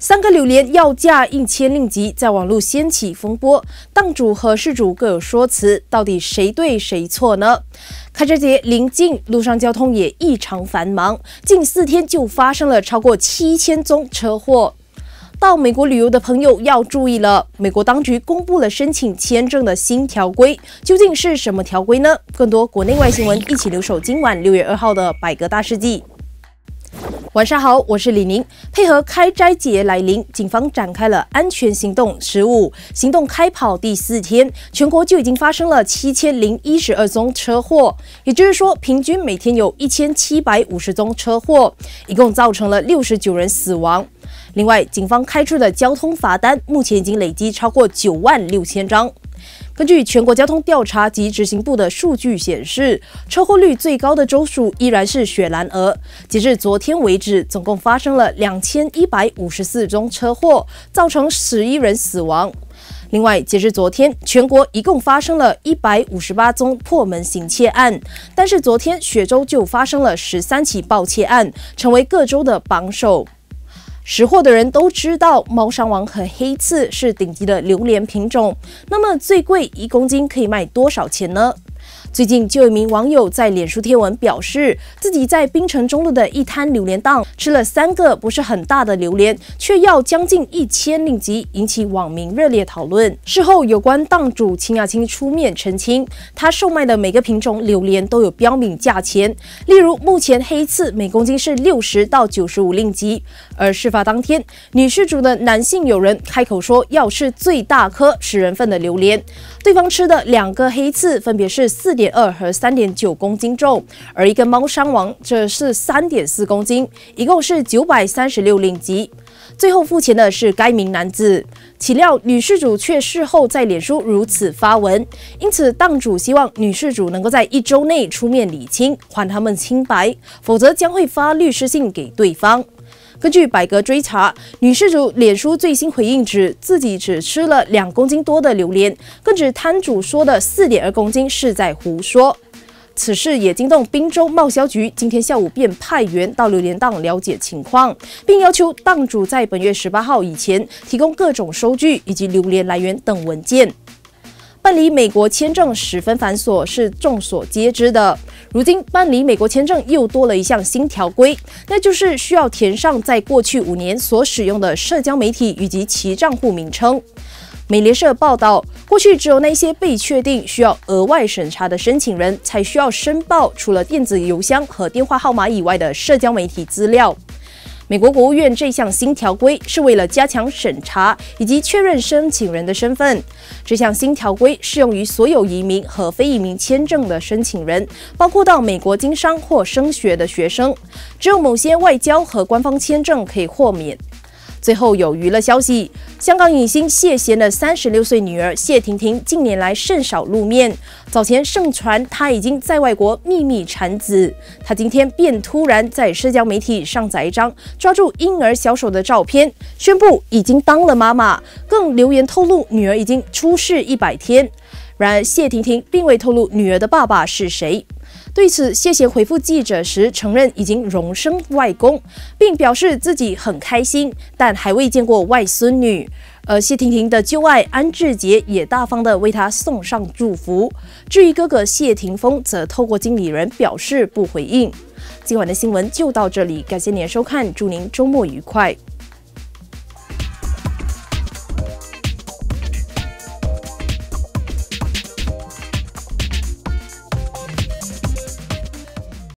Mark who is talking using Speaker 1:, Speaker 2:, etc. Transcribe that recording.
Speaker 1: 三个榴莲要价一千令吉，在网络掀起风波，档主和事主各有说辞，到底谁对谁错呢？开车节临近，路上交通也异常繁忙，近四天就发生了超过七千宗车祸。到美国旅游的朋友要注意了，美国当局公布了申请签证的新条规，究竟是什么条规呢？更多国内外新闻，一起留守今晚六月二号的《百格大事记》。晚上好，我是李宁。配合开斋节来临，警方展开了安全行动十五。行动开跑第四天，全国就已经发生了七千零一十二宗车祸，也就是说，平均每天有一千七百五十宗车祸，一共造成了六十九人死亡。另外，警方开出的交通罚单目前已经累计超过九万六千张。根据全国交通调查及执行部的数据显示，车祸率最高的州属依然是雪兰莪。截至昨天为止，总共发生了两千一百五十四宗车祸，造成十一人死亡。另外，截至昨天，全国一共发生了一百五十八宗破门行窃案，但是昨天雪州就发生了十三起盗窃案，成为各州的榜首。识货的人都知道，猫山王和黑刺是顶级的榴莲品种。那么，最贵一公斤可以卖多少钱呢？最近就有一名网友在脸书贴文表示，自己在槟城中路的一摊榴莲档吃了三个不是很大的榴莲，却要将近一千令吉，引起网民热烈讨论。事后，有关档主秦亚青出面澄清，他售卖的每个品种榴莲都有标明价钱，例如目前黑刺每公斤是六十到九十五令吉。而事发当天，女事主的男性友人开口说要吃最大颗十人份的榴莲，对方吃的两个黑刺分别是四。点二和三点九公斤重，而一个猫山王则是三点四公斤，一共是九百三十六令吉。最后付钱的是该名男子，岂料女事主却事后再脸书如此发文，因此档主希望女事主能够在一周内出面理清，还他们清白，否则将会发律师信给对方。根据百格追查，女事主脸书最新回应指，自己只吃了两公斤多的榴莲，更指摊主说的四点二公斤是在胡说。此事也惊动滨州贸销局，今天下午便派员到榴莲档了解情况，并要求档主在本月十八号以前提供各种收据以及榴莲来源等文件。办理美国签证十分繁琐，是众所皆知的。如今，办理美国签证又多了一项新条规，那就是需要填上在过去五年所使用的社交媒体以及其账户名称。美联社报道，过去只有那些被确定需要额外审查的申请人才需要申报除了电子邮箱和电话号码以外的社交媒体资料。美国国务院这项新条规是为了加强审查以及确认申请人的身份。这项新条规适用于所有移民和非移民签证的申请人，包括到美国经商或升学的学生。只有某些外交和官方签证可以豁免。最后有娱乐消息，香港影星谢贤的三十六岁女儿谢婷婷近年来甚少露面，早前盛传她已经在外国秘密产子，她今天便突然在社交媒体上载一张抓住婴儿小手的照片，宣布已经当了妈妈，更留言透露女儿已经出世一百天，然而谢婷婷并未透露女儿的爸爸是谁。对此，谢贤回复记者时承认已经荣升外公，并表示自己很开心，但还未见过外孙女。而谢婷婷的旧爱安志杰也大方地为他送上祝福。至于哥哥谢霆锋，则透过经理人表示不回应。今晚的新闻就到这里，感谢您的收看，祝您周末愉快。